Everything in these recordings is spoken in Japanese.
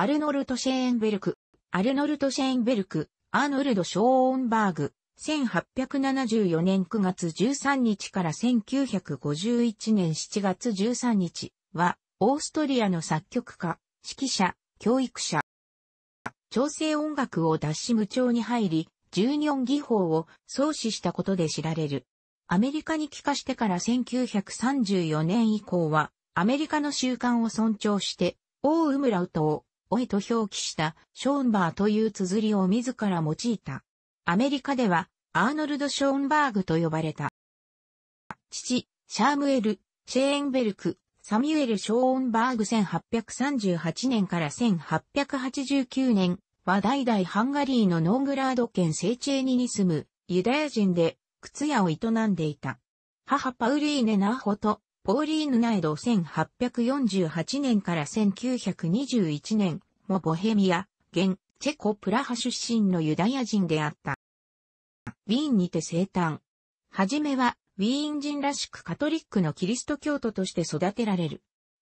アルノルト・シェーンベルク、アルノルト・シェーンベルク、アーノルド・ショーンバーグ、1874年9月13日から1951年7月13日は、オーストリアの作曲家、指揮者、教育者。調整音楽を脱し無調に入り、14技法を創始したことで知られる。アメリカに帰化してから1934年以降は、アメリカの習慣を尊重して、オー・ウムラウトをおいと表記したショーンバーという綴りを自ら用いた。アメリカではアーノルド・ショーンバーグと呼ばれた。父、シャームエル、シェーンベルク、サミュエル・ショーンバーグ1838年から1889年は代々ハンガリーのノーグラード県セーチェーニに住むユダヤ人で靴屋を営んでいた。母パウリーネ・ナーホとポーリーヌ・ナエド1848年から1921年もボヘミア、現、チェコ・プラハ出身のユダヤ人であった。ウィーンにて生誕。はじめは、ウィーン人らしくカトリックのキリスト教徒として育てられる。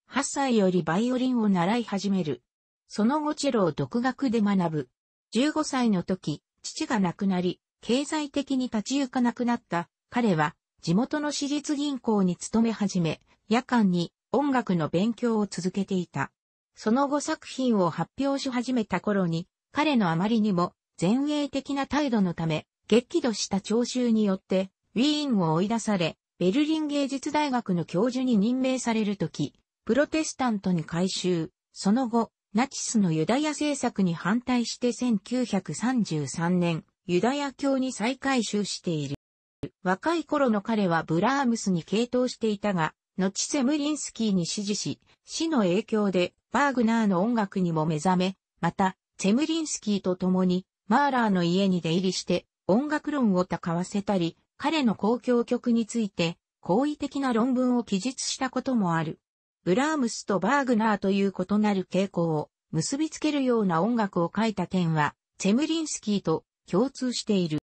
8歳よりバイオリンを習い始める。その後チェロを独学で学ぶ。15歳の時、父が亡くなり、経済的に立ち行かなくなった。彼は地元の私立銀行に勤め始め、夜間に音楽の勉強を続けていた。その後作品を発表し始めた頃に、彼のあまりにも前衛的な態度のため、激怒した聴衆によって、ウィーンを追い出され、ベルリン芸術大学の教授に任命されるとき、プロテスタントに改修、その後、ナチスのユダヤ政策に反対して1933年、ユダヤ教に再改修している。若い頃の彼はブラームスに傾倒していたが、後セムリンスキーに支持し、死の影響でバーグナーの音楽にも目覚め、また、セムリンスキーと共に、マーラーの家に出入りして、音楽論を高わせたり、彼の公共曲について、好意的な論文を記述したこともある。ブラームスとバーグナーという異なる傾向を結びつけるような音楽を書いた点は、セムリンスキーと共通している。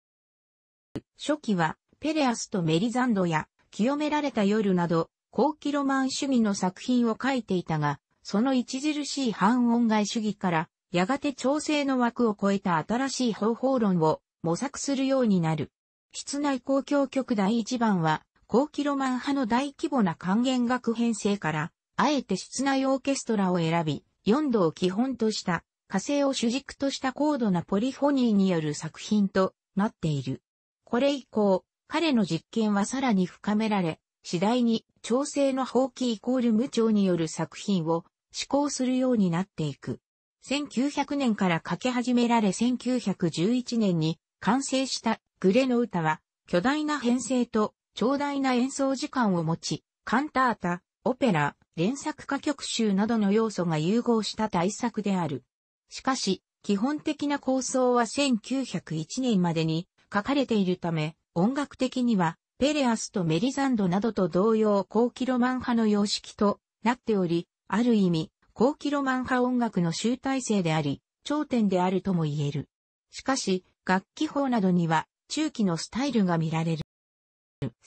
初期はペレアスとメリザンドや、清められた夜など、高キロマン主義の作品を書いていたが、その著しい反恩外主義から、やがて調整の枠を超えた新しい方法論を模索するようになる。室内公共曲第一番は、高キロマン派の大規模な還元楽編成から、あえて室内オーケストラを選び、4度を基本とした、火星を主軸とした高度なポリフォニーによる作品となっている。これ以降、彼の実験はさらに深められ、次第に調整の放棄イコール無調による作品を試行するようになっていく。1900年から書き始められ1911年に完成したグレの歌は巨大な編成と長大な演奏時間を持ち、カンタータ、オペラ、連作歌曲集などの要素が融合した大作である。しかし、基本的な構想は1901年までに書かれているため、音楽的には、ペレアスとメリザンドなどと同様高キロマン派の様式となっており、ある意味、高キロマン派音楽の集大成であり、頂点であるとも言える。しかし、楽器法などには、中期のスタイルが見られる。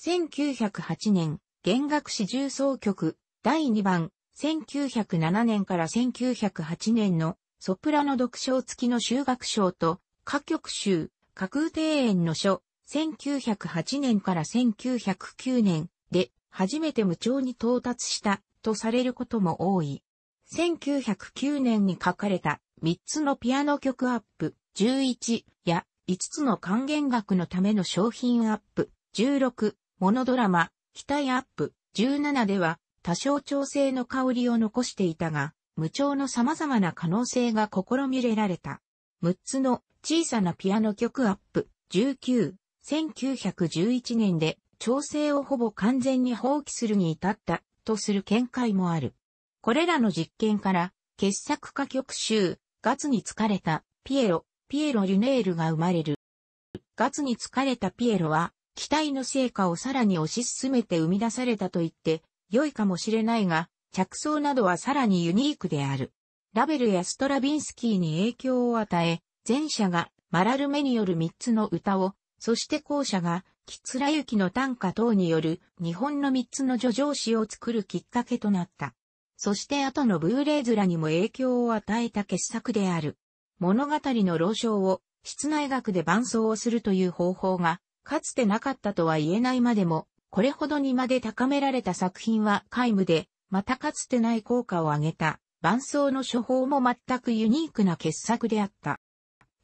1908年、弦楽史重奏曲、第2番、1907年から1908年のソプラノ読書付きの修学賞と、歌曲集、架空庭園の書、1908年から1909年で初めて無調に到達したとされることも多い。1909年に書かれた3つのピアノ曲アップ11や5つの還元額のための商品アップ16モノドラマ期待アップ17では多少調整の香りを残していたが無調の様々な可能性が試みれられた。6つの小さなピアノ曲アップ19 1911年で調整をほぼ完全に放棄するに至ったとする見解もある。これらの実験から傑作歌曲集、ガツに疲れたピエロ、ピエロ・リュネールが生まれる。ガツに疲れたピエロは期待の成果をさらに推し進めて生み出されたと言って良いかもしれないが、着想などはさらにユニークである。ラベルやストラビンスキーに影響を与え、前者がマラルメによる3つの歌をそして後者が、きつらゆきの短歌等による日本の三つの叙情詩を作るきっかけとなった。そして後のブーレイズラにも影響を与えた傑作である。物語の老章を室内楽で伴奏をするという方法が、かつてなかったとは言えないまでも、これほどにまで高められた作品は皆無で、またかつてない効果を上げた、伴奏の処方も全くユニークな傑作であった。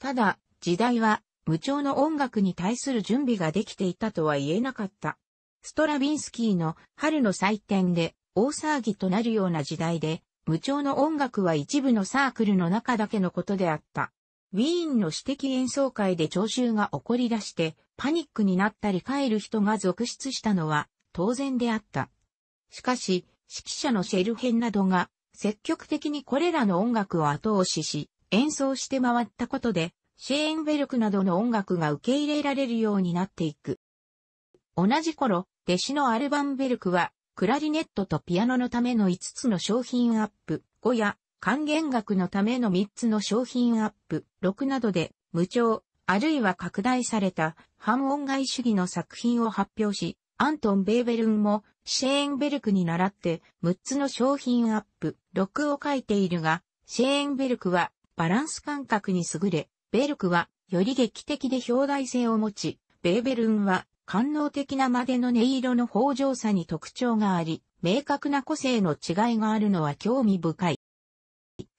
ただ、時代は無調の音楽に対する準備ができていたとは言えなかった。ストラビンスキーの春の祭典で大騒ぎとなるような時代で、無調の音楽は一部のサークルの中だけのことであった。ウィーンの私的演奏会で聴衆が起こり出して、パニックになったり帰る人が続出したのは当然であった。しかし、指揮者のシェル編などが積極的にこれらの音楽を後押しし、演奏して回ったことで、シェーンベルクなどの音楽が受け入れられるようになっていく。同じ頃、弟子のアルバンベルクは、クラリネットとピアノのための5つの商品アップ5や、還元楽のための3つの商品アップ6などで、無調、あるいは拡大された反音外主義の作品を発表し、アントン・ベーベルンもシェーンベルクに習って6つの商品アップ6を書いているが、シェーンベルクはバランス感覚に優れ、ベルクは、より劇的で表題性を持ち、ベーベルンは、官能的なまでの音色の豊穣さに特徴があり、明確な個性の違いがあるのは興味深い。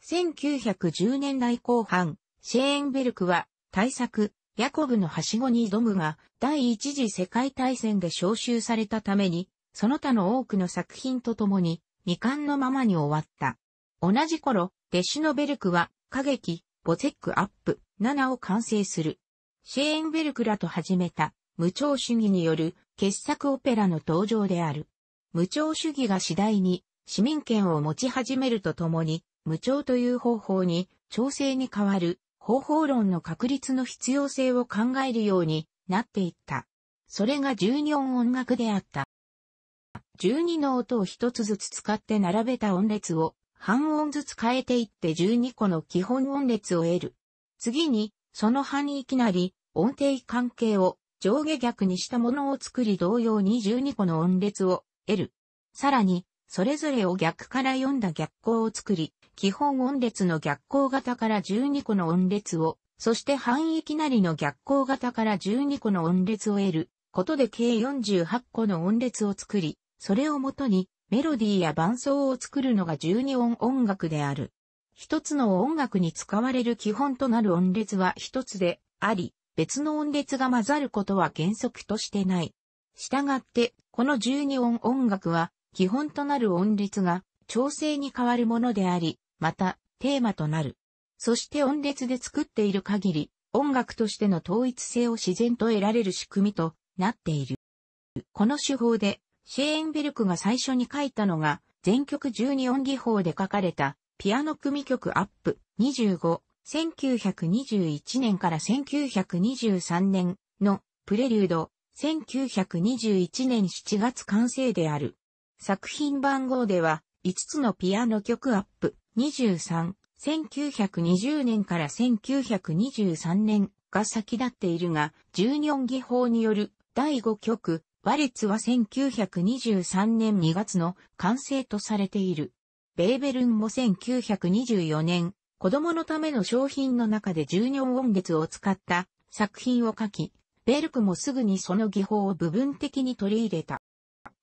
1910年代後半、シェーンベルクは、大作、ヤコブのはしごに挑むが、第一次世界大戦で召集されたために、その他の多くの作品とともに、未完のままに終わった。同じ頃、弟子のベルクは、歌劇、ボゼックアップ、7を完成する。シェーンベルクらと始めた無調主義による傑作オペラの登場である。無調主義が次第に市民権を持ち始めるとともに、無調という方法に調整に変わる方法論の確立の必要性を考えるようになっていった。それが12音音楽であった。12の音を一つずつ使って並べた音列を半音ずつ変えていって12個の基本音列を得る。次に、その範にいきなり、音程関係を上下逆にしたものを作り同様に12個の音列を得る。さらに、それぞれを逆から読んだ逆光を作り、基本音列の逆行型から12個の音列を、そして範囲きなりの逆行型から12個の音列を得ることで計48個の音列を作り、それをもとにメロディーや伴奏を作るのが12音音楽である。一つの音楽に使われる基本となる音列は一つであり、別の音列が混ざることは原則としてない。したがって、この12音音楽は、基本となる音列が調整に変わるものであり、また、テーマとなる。そして音列で作っている限り、音楽としての統一性を自然と得られる仕組みとなっている。この手法で、シェーンベルクが最初に書いたのが、全曲12音技法で書かれたピアノ組曲アップ25、1921年から1923年のプレリュード、1921年7月完成である。作品番号では5つのピアノ曲アップ23、1920年から1923年が先立っているが、14技法による第5曲、和列は1923年2月の完成とされている。ベーベルンも1924年、子供のための商品の中で1二音月を使った作品を書き、ベルクもすぐにその技法を部分的に取り入れた。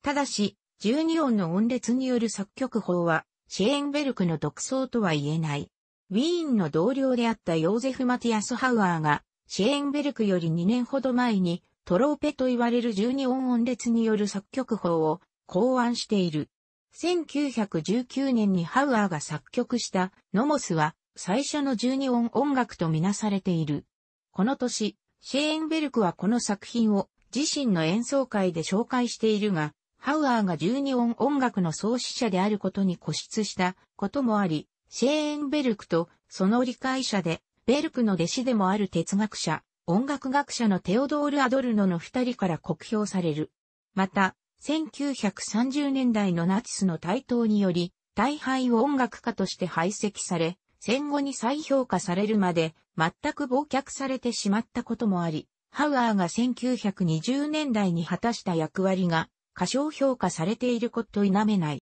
ただし、12音の音列による作曲法は、シェーンベルクの独創とは言えない。ウィーンの同僚であったヨーゼフ・マティアス・ハウアーが、シェーンベルクより2年ほど前に、トローペと言われる12音音列による作曲法を考案している。1919年にハウアーが作曲したノモスは最初の12音音楽とみなされている。この年、シェーンベルクはこの作品を自身の演奏会で紹介しているが、ハウアーが12音音楽の創始者であることに固執したこともあり、シェーンベルクとその理解者で、ベルクの弟子でもある哲学者、音楽学者のテオドール・アドルノの二人から酷評される。また、1930年代のナチスの台頭により、大敗を音楽家として排斥され、戦後に再評価されるまで、全く忘却されてしまったこともあり、ハウアーが1920年代に果たした役割が、過小評価されていること否めない。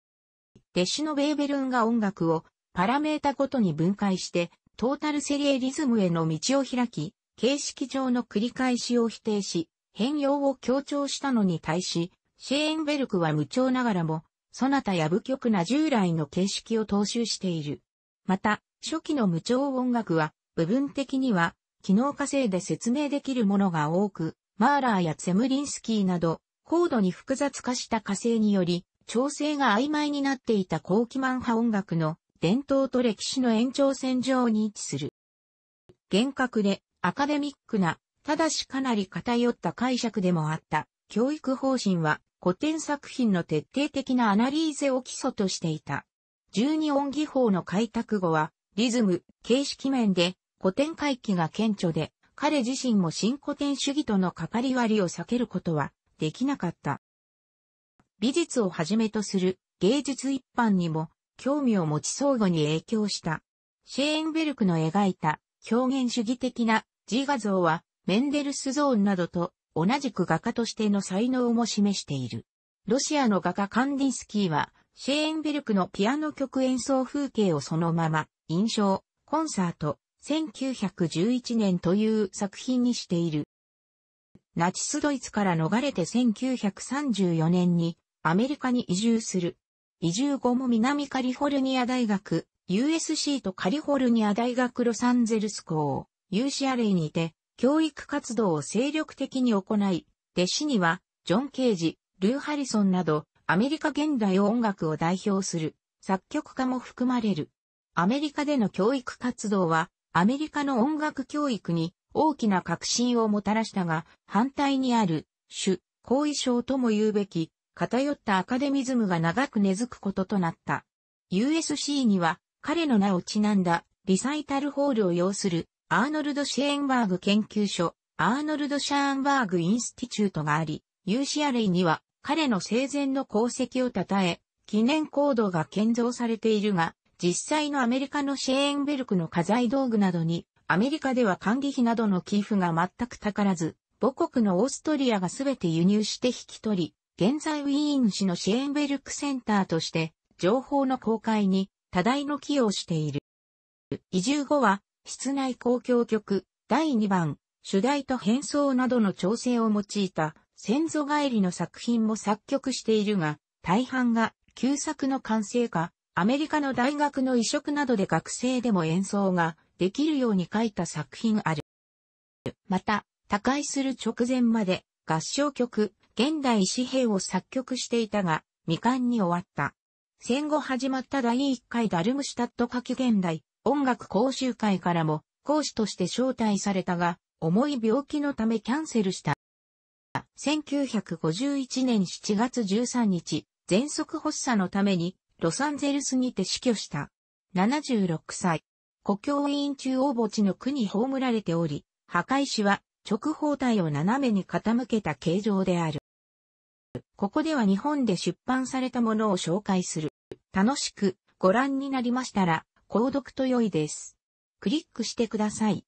弟子のベーベルンが音楽をパラメータごとに分解して、トータルセリエリズムへの道を開き、形式上の繰り返しを否定し、変容を強調したのに対し、シェーンベルクは無調ながらも、そなたや部曲な従来の形式を踏襲している。また、初期の無調音楽は、部分的には、機能化性で説明できるものが多く、マーラーやツェムリンスキーなど、高度に複雑化した化星により、調整が曖昧になっていた後期マン派音楽の伝統と歴史の延長線上に位置する。厳格でアカデミックな、ただしかなり偏った解釈でもあった、教育方針は古典作品の徹底的なアナリーゼを基礎としていた。十二音技法の開拓後は、リズム、形式面で古典回帰が顕著で、彼自身も新古典主義との関わりを避けることはできなかった。美術をはじめとする芸術一般にも興味を持ち相互に影響した。シェーンベルクの描いた表現主義的な自画像はメンデルスゾーンなどと同じく画家としての才能も示している。ロシアの画家カンディンスキーは、シェーンベルクのピアノ曲演奏風景をそのまま、印象、コンサート、1911年という作品にしている。ナチスドイツから逃れて1934年にアメリカに移住する。移住後も南カリフォルニア大学、USC とカリフォルニア大学ロサンゼルス校、UCLA にて教育活動を精力的に行い、弟子には、ジョン・ケージ、ルー・ハリソンなど、アメリカ現代音楽を代表する作曲家も含まれる。アメリカでの教育活動は、アメリカの音楽教育に大きな革新をもたらしたが、反対にある、種、後遺症とも言うべき、偏ったアカデミズムが長く根付くこととなった。USC には、彼の名をちなんだ、リサイタルホールを要する、アーノルド・シェーンバーグ研究所、アーノルド・シャーンバーグ・インスティチュートがあり、UCLA には彼の生前の功績を称え、記念行動が建造されているが、実際のアメリカのシェーンベルクの家財道具などに、アメリカでは管理費などの寄付が全くたからず、母国のオーストリアが全て輸入して引き取り、現在ウィーン市のシェーンベルクセンターとして、情報の公開に多大の寄与をしている。移住後は、室内交響曲、第2番、主題と変装などの調整を用いた、先祖返りの作品も作曲しているが、大半が旧作の完成か、アメリカの大学の移植などで学生でも演奏ができるように書いた作品ある。また、他界する直前まで合唱曲、現代紙幣を作曲していたが、未完に終わった。戦後始まった第1回ダルムシュタット夏季現代音楽講習会からも講師として招待されたが、重い病気のためキャンセルした。1951年7月13日、全息発作のためにロサンゼルスにて死去した。76歳。故郷院中央墓地の区に葬られており、墓石は直方体を斜めに傾けた形状である。ここでは日本で出版されたものを紹介する。楽しくご覧になりましたら、購読と良いです。クリックしてください。